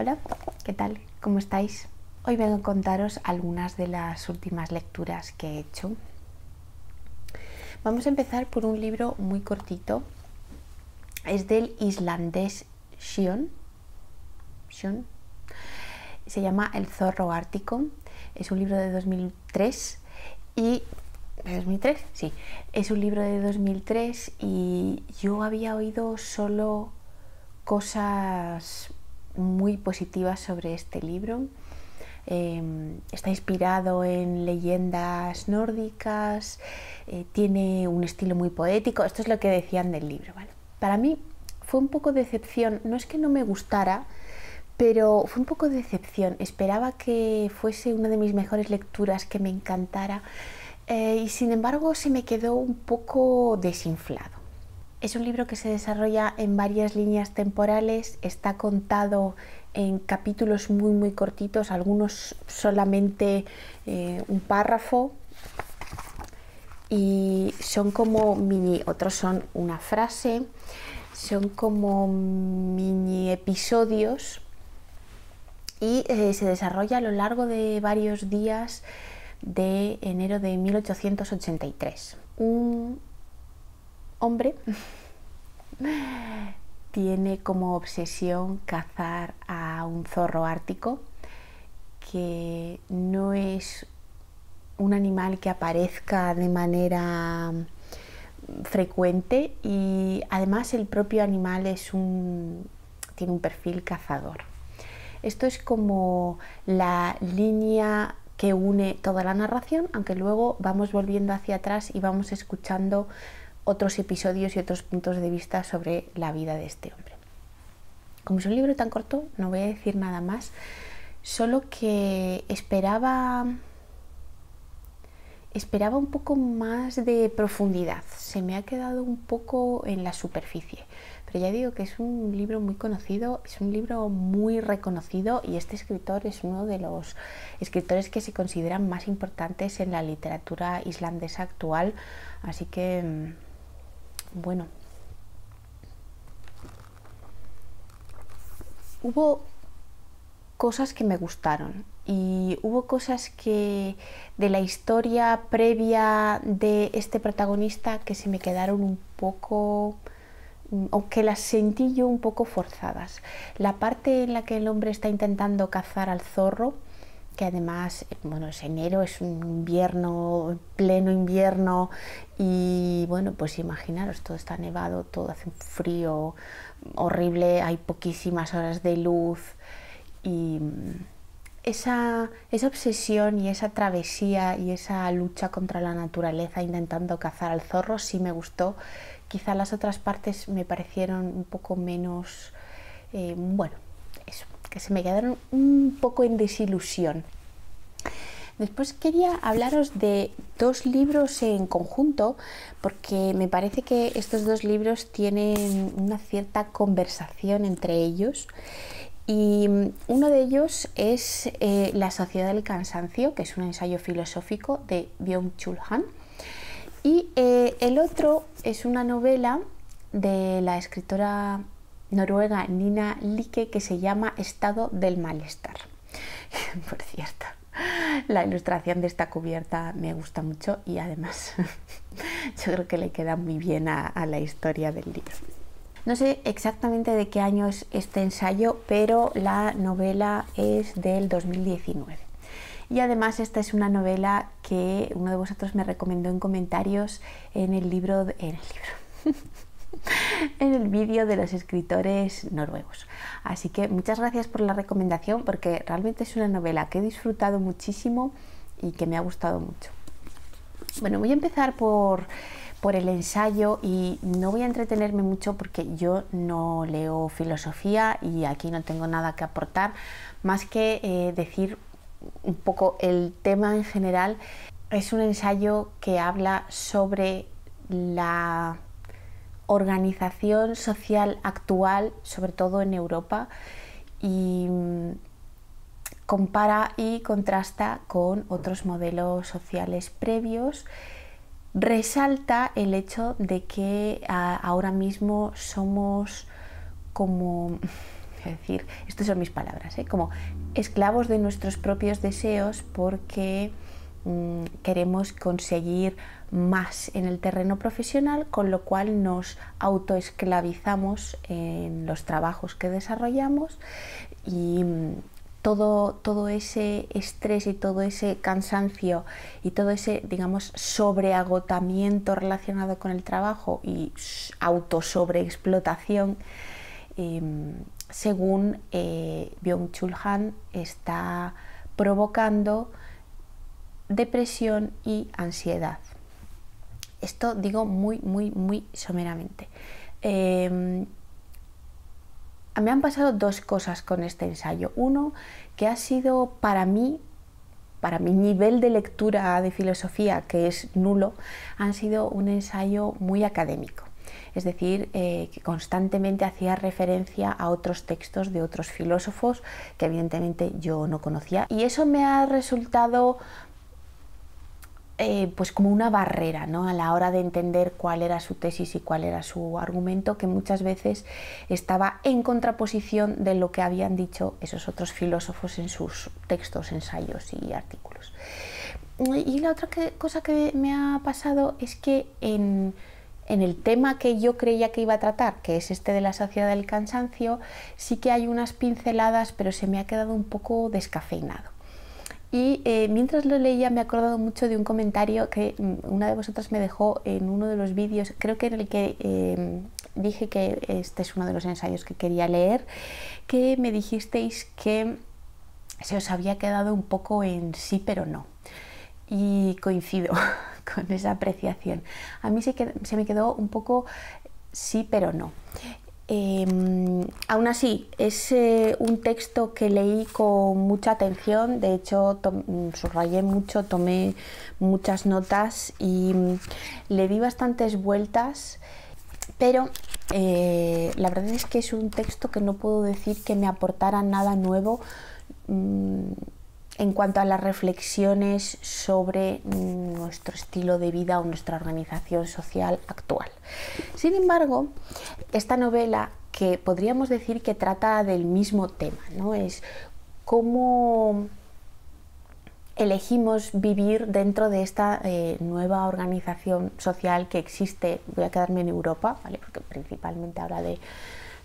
Hola, ¿qué tal? ¿Cómo estáis? Hoy vengo a contaros algunas de las últimas lecturas que he hecho. Vamos a empezar por un libro muy cortito. Es del islandés Shion. Se llama El zorro ártico. Es un libro de 2003 y 2003, sí. Es un libro de 2003 y yo había oído solo cosas muy positiva sobre este libro. Em, está inspirado en leyendas nórdicas, eh, tiene un estilo muy poético, esto es lo que decían del libro. Para mí fue un poco decepción, no es que no me gustara, pero fue un poco decepción. Esperaba que fuese una de mis mejores lecturas, que me encantara, eh, y sin embargo se me quedó un poco desinflado. Es un libro que se desarrolla en varias líneas temporales, está contado en capítulos muy muy cortitos, algunos solamente eh, un párrafo y son como mini, otros son una frase, son como mini episodios y eh, se desarrolla a lo largo de varios días de enero de 1883 hombre tiene como obsesión cazar a un zorro ártico que no es un animal que aparezca de manera mm, frecuente y además el propio animal es un, tiene un perfil cazador. Esto es como la línea que une toda la narración, aunque luego vamos volviendo hacia atrás y vamos escuchando otros episodios y otros puntos de vista sobre la vida de este hombre. Como es un libro tan corto, no voy a decir nada más, solo que esperaba esperaba un poco más de profundidad. Se me ha quedado un poco en la superficie. Pero ya digo que es un libro muy conocido, es un libro muy reconocido y este escritor es uno de los escritores que se consideran más importantes en la literatura islandesa actual. Así que mm, bueno. Hubo cosas que me gustaron y hubo cosas que de la historia previa de este protagonista que se me quedaron un poco mm, o que las sentí yo un poco forzadas. La parte en la que el hombre está intentando cazar al zorro además, eh, bueno, es enero, es un invierno, pleno invierno, y bueno, pues imaginaros, todo está nevado, todo hace un frío horrible, hay poquísimas horas de luz, y mm, esa, obsesión y esa travesía y esa lucha contra la naturaleza intentando cazar al zorro sí me gustó. Quizá las otras partes me parecieron un poco menos, eh, bueno, que se me quedaron un poco en desilusión. Después quería hablaros de dos libros en conjunto porque me parece que estos dos libros tienen una cierta conversación entre ellos y uno de ellos es eh, La Sociedad del Cansancio, que es un ensayo filosófico de Byung-Chul Han. Y eh, el otro es una novela de la escritora noruega Nina Like que se llama Estado del Malestar. Por cierto, la ilustración de esta cubierta me gusta mucho y además yo creo que le queda muy bien a, la historia del libro. No sé exactamente de qué año es este ensayo, pero la novela es del 2019. Y además esta es una novela que uno de vosotros me recomendó en comentarios en el libro... en el libro. en el vídeo de los escritores noruegos. Así que muchas gracias por la recomendación porque realmente es una novela que he disfrutado muchísimo y que me ha gustado mucho. Bueno, voy a empezar por, el ensayo y no voy a entretenerme mucho porque yo no leo filosofía y aquí no tengo nada que aportar más que eh, decir un poco el tema en general. Es un ensayo que habla sobre la organización social actual, sobre todo en Europa, y mm, compara y contrasta con otros modelos sociales previos. Resalta el hecho de que ahora mismo somos como, es decir, estas son mis palabras, ¿eh? como esclavos de nuestros propios deseos porque mm, queremos conseguir más en el terreno profesional, con lo cual nos autoesclavizamos en los trabajos que desarrollamos y mm, todo, ese estrés y todo ese cansancio y todo ese, sobreagotamiento relacionado con el trabajo y autosobreexplotación, em, según eh, Byung-Chul Han, está provocando depresión y ansiedad. Esto digo muy, muy, muy someramente. Em, me han pasado dos cosas con este ensayo. Uno, que ha sido para mí, para mi nivel de lectura de filosofía, que es nulo, han sido un ensayo muy académico. Es decir, eh, que constantemente hacía referencia a otros textos de otros filósofos que evidentemente yo no conocía. Y eso me ha resultado eh, pues como una barrera ¿no? a la hora de entender cuál era su tesis y cuál era su argumento, que muchas veces estaba en contraposición de lo que habían dicho esos otros filósofos en sus textos, ensayos y artículos. Y la otra cosa que me ha pasado es que en, en el tema que yo creía que iba a tratar, que es este de la saciedad del cansancio, sí que hay unas pinceladas, pero se me ha quedado un poco descafeinado. Y eh, mientras lo leía me he acordado mucho de un comentario que mm, una de vosotras me dejó en uno de los vídeos, creo que en el que em, dije que este es uno de los ensayos que quería leer, que me dijisteis que se os había quedado un poco en sí pero no. Y coincido con esa apreciación. A mí se me quedó un poco sí pero no. Em, aún así, es eh, un texto que leí con mucha atención, de hecho subrayé mucho, tomé muchas notas y mm, le di bastantes vueltas, pero eh, la verdad es que es un texto que no puedo decir que me aportara nada nuevo. Mm, en cuanto a las reflexiones sobre mm, nuestro estilo de vida o nuestra organización social actual. Sin embargo, esta novela que podríamos decir que trata del mismo tema, ¿no? Es cómo elegimos vivir dentro de esta eh, nueva organización social que existe, voy a quedarme en Europa, ¿vale? porque principalmente habla de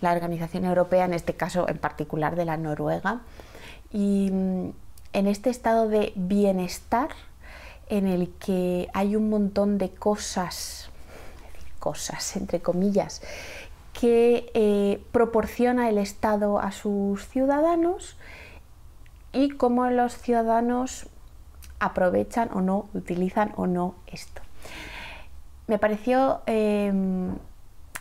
la organización europea, en este caso en particular de la Noruega, y mm, en este estado de bienestar en el que hay un montón de cosas, cosas entre comillas, que eh, proporciona el Estado a sus ciudadanos y cómo los ciudadanos aprovechan o no, utilizan o no esto. Me pareció em,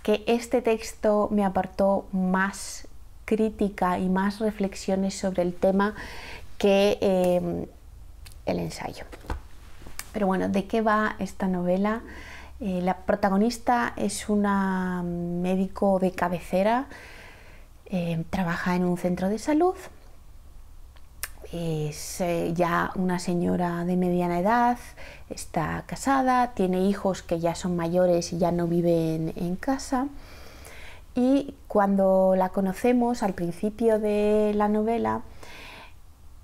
que este texto me apartó más crítica y más reflexiones sobre el tema Em, el ensayo. Pero bueno, ¿de qué va esta novela? Eh, la protagonista es una médico de cabecera, em, trabaja en un centro de salud, es eh, ya una señora de mediana edad, está casada, tiene hijos que ya son mayores y ya no viven en casa. Y cuando la conocemos al principio de la novela,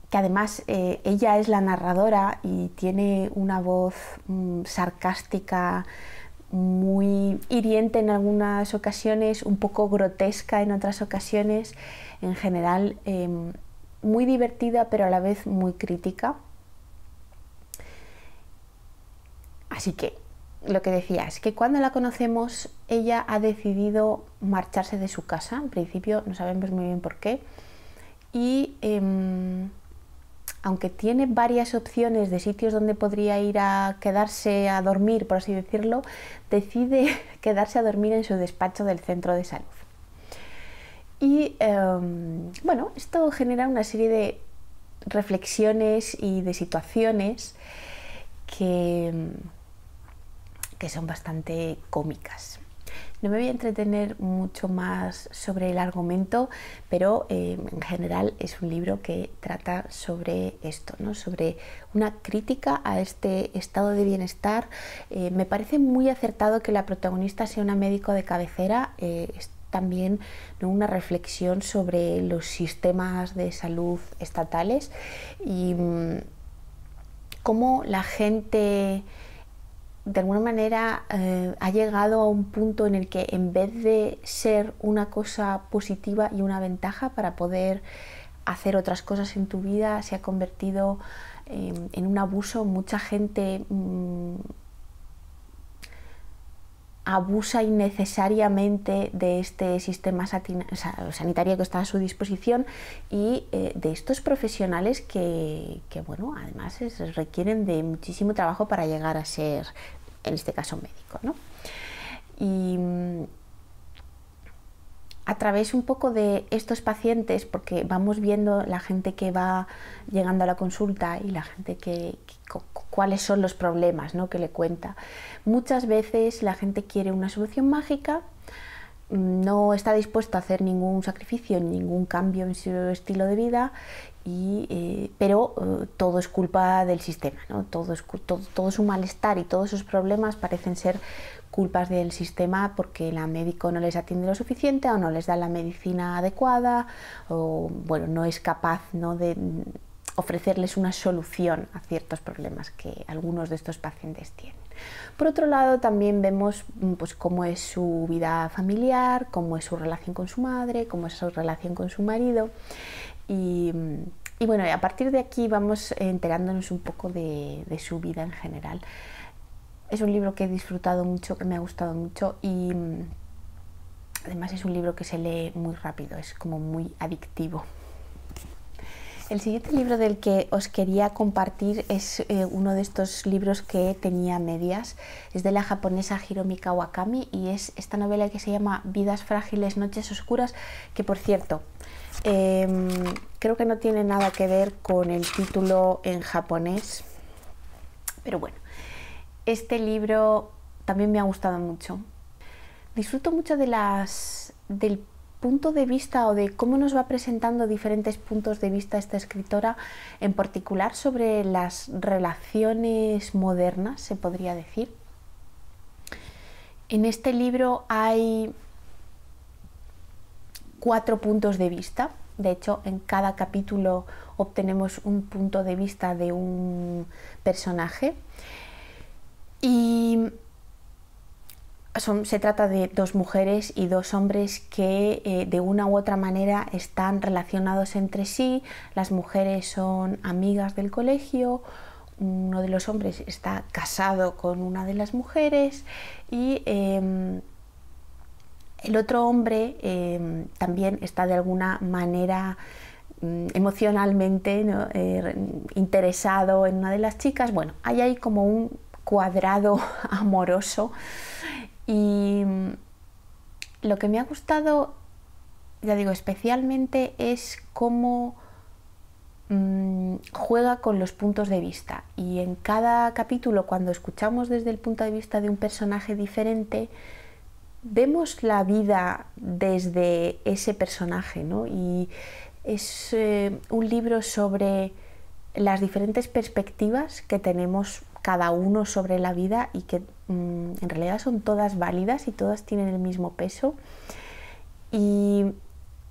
que además eh, ella es la narradora y tiene una voz mm, sarcástica, muy hiriente en algunas ocasiones, un poco grotesca en otras ocasiones, en general em, muy divertida pero a la vez muy crítica. Así que lo que decía es que cuando la conocemos ella ha decidido marcharse de su casa, en principio no sabemos muy bien por qué, y... Em, aunque tiene varias opciones de sitios donde podría ir a quedarse a dormir, por así decirlo, decide quedarse a dormir en su despacho del centro de salud. Y em, bueno, esto genera una serie de reflexiones y de situaciones que son bastante cómicas. No me voy a entretener mucho más sobre el argumento, pero eh, en general es un libro que trata sobre esto, ¿no? sobre una crítica a este estado de bienestar. Eh, me parece muy acertado que la protagonista sea una médico de cabecera. Eh, es también una reflexión sobre los sistemas de salud estatales y mm, cómo la gente de alguna manera eh, ha llegado a un punto en el que en vez de ser una cosa positiva y una ventaja para poder hacer otras cosas en tu vida, se ha convertido em, en un abuso. Mucha gente mm, abusa innecesariamente de este sistema sanitario que está a su disposición y eh, de estos profesionales que, bueno, además requieren de muchísimo trabajo para llegar a ser en este caso médico. Y mm, a través un poco de estos pacientes, porque vamos viendo la gente que va llegando a la consulta y la gente que, cuáles son los problemas que le cuenta. Muchas veces la gente quiere una solución mágica, mm, no está dispuesto a hacer ningún sacrificio, ningún cambio en su estilo de vida eh, pero eh, todo es culpa del sistema, ¿no? todo, es, todo, su malestar y todos sus problemas parecen ser culpas del sistema porque la médico no les atiende lo suficiente o no les da la medicina adecuada o bueno, no es capaz ¿no? de mm, ofrecerles una solución a ciertos problemas que algunos de estos pacientes tienen. Por otro lado, también vemos mm, pues, cómo es su vida familiar, cómo es su relación con su madre, cómo es su relación con su marido y mm, y bueno, a partir de aquí vamos enterándonos un poco de, su vida en general. Es un libro que he disfrutado mucho, que me ha gustado mucho y mm, además es un libro que se lee muy rápido, es como muy adictivo. El siguiente libro del que os quería compartir es eh, uno de estos libros que tenía medias. Es de la japonesa Hiromi Kawakami y es esta novela que se llama Vidas frágiles, noches oscuras, que por cierto, Em, creo que no tiene nada que ver con el título en japonés, pero bueno, este libro también me ha gustado mucho. Disfruto mucho del punto de vista o de cómo nos va presentando diferentes puntos de vista esta escritora, en particular sobre las relaciones modernas, se podría decir. En este libro hay cuatro puntos de vista. De hecho, en cada capítulo obtenemos un punto de vista de un personaje. Y se trata de dos mujeres y dos hombres que eh, de una u otra manera están relacionados entre sí. Las mujeres son amigas del colegio, uno de los hombres está casado con una de las mujeres y em, el otro hombre em, también está de alguna manera mm, emocionalmente eh, interesado en una de las chicas, bueno, hay ahí como un cuadrado amoroso y mm, lo que me ha gustado, ya digo, especialmente es cómo mm, juega con los puntos de vista y en cada capítulo cuando escuchamos desde el punto de vista de un personaje diferente, vemos la vida desde ese personaje, ¿no? Y es eh, un libro sobre las diferentes perspectivas que tenemos cada uno sobre la vida y que mm, en realidad son todas válidas y todas tienen el mismo peso. Y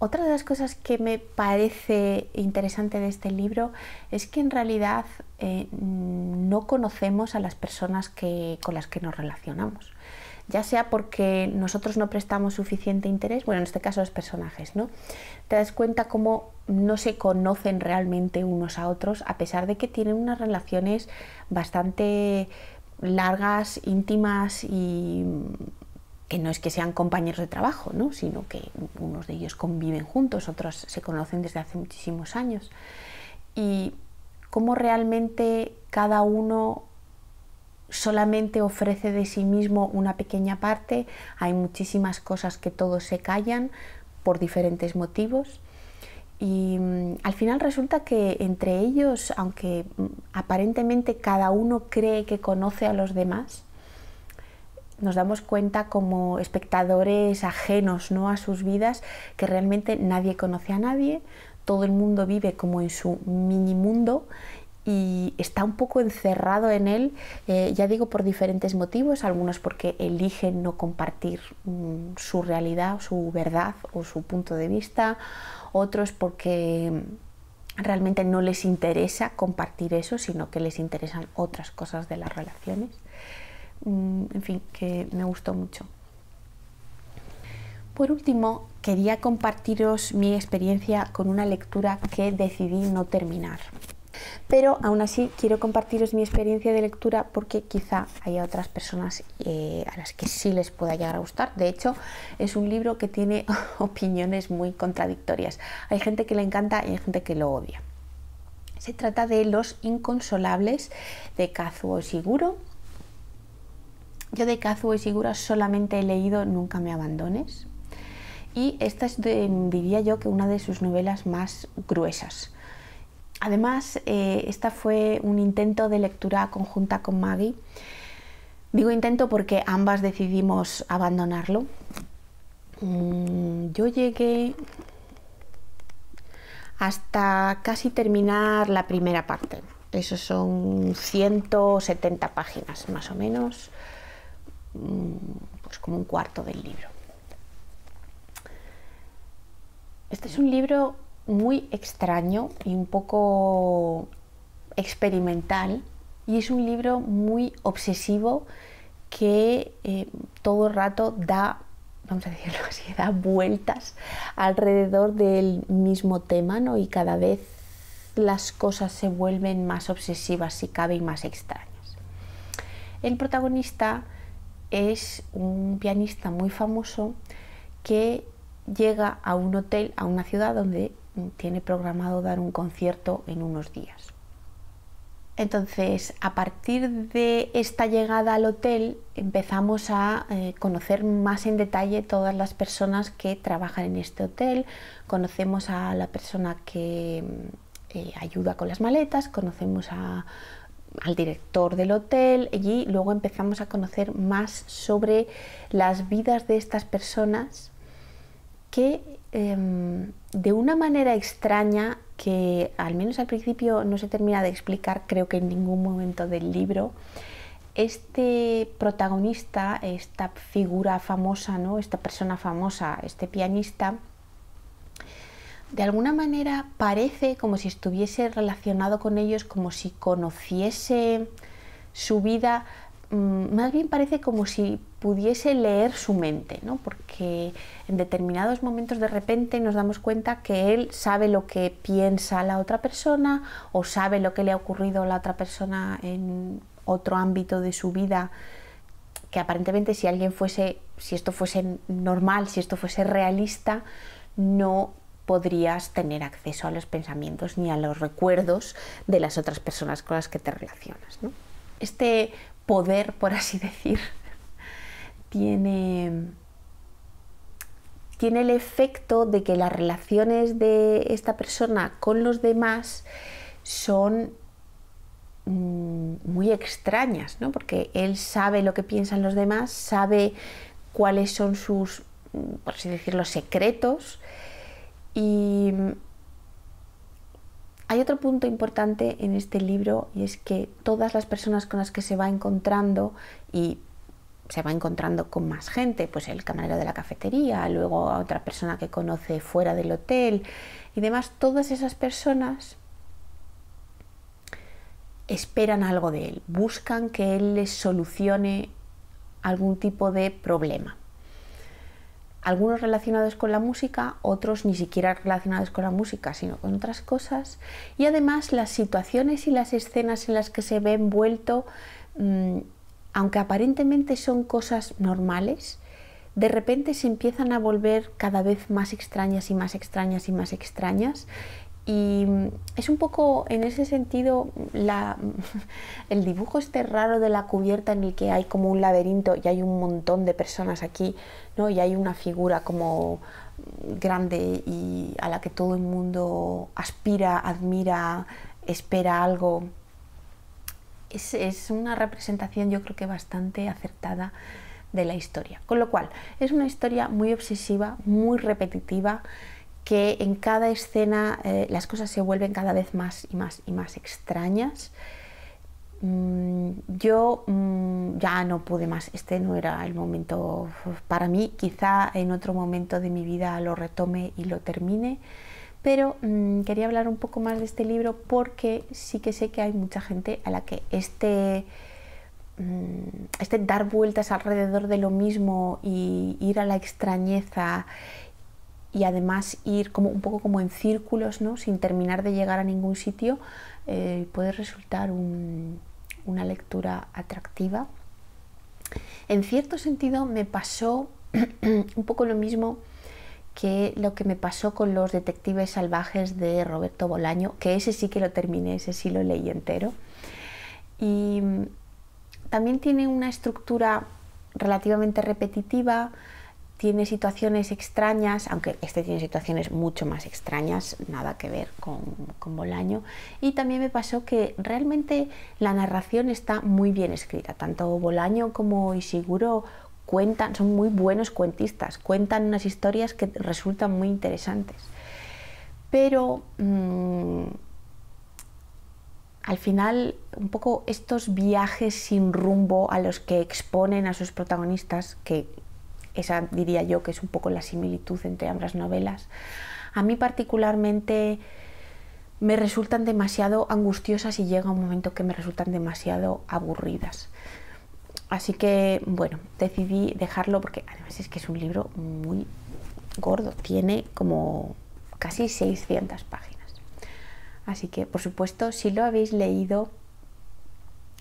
otra de las cosas que me parece interesante de este libro es que en realidad eh, no conocemos a las personas que, con las que nos relacionamos, ya sea porque nosotros no prestamos suficiente interés, bueno, en este caso los personajes, ¿no? Te das cuenta cómo no se conocen realmente unos a otros, a pesar de que tienen unas relaciones bastante largas, íntimas y que no es que sean compañeros de trabajo, sino que unos de ellos conviven juntos, otros se conocen desde hace muchísimos años. Y cómo realmente cada uno solamente ofrece de sí mismo una pequeña parte, hay muchísimas cosas que todos se callan por diferentes motivos. Y mm, al final resulta que entre ellos, aunque mm, aparentemente cada uno cree que conoce a los demás, nos damos cuenta como espectadores ajenos ¿no? a sus vidas que realmente nadie conoce a nadie, todo el mundo vive como en su mini mundo y está un poco encerrado en él, eh, ya digo por diferentes motivos, algunos porque eligen no compartir mm, su realidad, su verdad o su punto de vista, otros porque realmente no les interesa compartir eso, sino que les interesan otras cosas de las relaciones en fin, que me gustó mucho. Por último, quería compartiros mi experiencia con una lectura que decidí no terminar. Pero aún así quiero compartiros mi experiencia de lectura porque quizá haya otras personas eh, a las que sí les pueda llegar a gustar. De hecho, es un libro que tiene opiniones muy contradictorias. Hay gente que le encanta y hay gente que lo odia. Se trata de Los Inconsolables de Kazuo Shiguro yo de Kazuo Ishiguro solamente he leído Nunca me abandones y esta es, diría yo, que una de sus novelas más gruesas. Además, eh, esta fue un intento de lectura conjunta con Maggie. Digo intento porque ambas decidimos abandonarlo. Mm, yo llegué hasta casi terminar la primera parte. Eso son 170 páginas más o menos. Mm, pues como un cuarto del libro. Este es un libro muy extraño y un poco experimental y es un libro muy obsesivo que eh, todo el rato da, vamos a decirlo así, da vueltas alrededor del mismo tema y cada vez las cosas se vuelven más obsesivas y cabe y más extrañas. El protagonista es un pianista muy famoso que llega a un hotel, a una ciudad donde tiene programado dar un concierto en unos días. Entonces, a partir de esta llegada al hotel, empezamos a eh, conocer más en detalle todas las personas que trabajan en este hotel. Conocemos a la persona que mm, eh, ayuda con las maletas, conocemos a al director del hotel y luego empezamos a conocer más sobre las vidas de estas personas que em, de una manera extraña que al menos al principio no se termina de explicar, creo que en ningún momento del libro, este protagonista, esta figura famosa, ¿no? esta persona famosa, este pianista, de alguna manera parece como si estuviese relacionado con ellos, como si conociese su vida, mm, más bien parece como si pudiese leer su mente, ¿no? porque en determinados momentos de repente nos damos cuenta que él sabe lo que piensa la otra persona o sabe lo que le ha ocurrido a la otra persona en otro ámbito de su vida que aparentemente si alguien fuese, si esto fuese normal, si esto fuese realista, no podrías tener acceso a los pensamientos ni a los recuerdos de las otras personas con las que te relacionas. Este poder, por así decir, tiene, tiene el efecto de que las relaciones de esta persona con los demás son mm, muy extrañas, ¿no? porque él sabe lo que piensan los demás, sabe cuáles son sus, mm, por así decirlo, secretos y mm, hay otro punto importante en este libro y es que todas las personas con las que se va encontrando y se va encontrando con más gente, pues el camarero de la cafetería, luego a otra persona que conoce fuera del hotel y demás, todas esas personas esperan algo de él, buscan que él les solucione algún tipo de problema algunos relacionados con la música, otros ni siquiera relacionados con la música, sino con otras cosas. Y además las situaciones y las escenas en las que se ve envuelto, mm, aunque aparentemente son cosas normales, de repente se empiezan a volver cada vez más extrañas y más extrañas y más extrañas y es un poco en ese sentido el dibujo este raro de la cubierta en el que hay como un laberinto y hay un montón de personas aquí, Y hay una figura como grande y a la que todo el mundo aspira, admira, espera algo. Es, es una representación yo creo que bastante acertada de la historia. Con lo cual, es una historia muy obsesiva, muy repetitiva que en cada escena eh, las cosas se vuelven cada vez más y más y más extrañas. Mm, yo mm, ya no pude más, este no era el momento para mí, quizá en otro momento de mi vida lo retome y lo termine, pero mm, quería hablar un poco más de este libro porque sí que sé que hay mucha gente a la que este este dar vueltas alrededor de lo mismo y ir a la extrañeza y además ir como un poco como en círculos, ¿no? sin terminar de llegar a ningún sitio, eh, puede resultar una lectura atractiva. En cierto sentido me pasó un poco lo mismo que lo que me pasó con los detectives salvajes de Roberto Bolaño, que ese sí que lo terminé, ese sí lo leí entero. Y mm, también tiene una estructura relativamente repetitiva, tiene situaciones extrañas, aunque este tiene situaciones mucho más extrañas, nada que ver con, Bolaño. Y también me pasó que realmente la narración está muy bien escrita, tanto Bolaño como Isiguro cuentan, son muy buenos cuentistas, cuentan unas historias que resultan muy interesantes. Pero mm, al final, un poco estos viajes sin rumbo a los que exponen a sus protagonistas, que esa diría yo que es un poco la similitud entre ambas novelas. A mí particularmente me resultan demasiado angustiosas y llega un momento que me resultan demasiado aburridas. Así que, bueno, decidí dejarlo porque además es que es un libro muy gordo, tiene como casi 600 páginas. Así que, por supuesto, si lo habéis leído,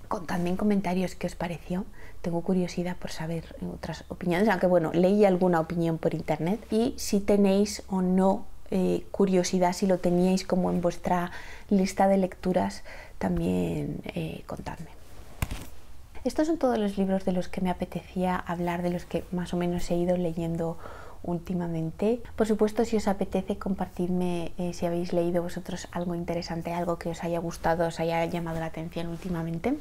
Contadme en comentarios qué os pareció. Tengo curiosidad por saber otras opiniones, aunque bueno, leí alguna opinión por internet. Y si tenéis o no eh, curiosidad, si lo teníais como en vuestra lista de lecturas, también eh, contadme. Estos son todos los libros de los que me apetecía hablar, de los que más o menos he ido leyendo últimamente. Por supuesto, si os apetece, compartidme eh, si habéis leído vosotros algo interesante, algo que os haya gustado, os haya llamado la atención últimamente.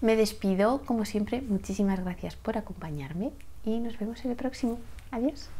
Me despido, como siempre, muchísimas gracias por acompañarme y nos vemos en el próximo. Adiós.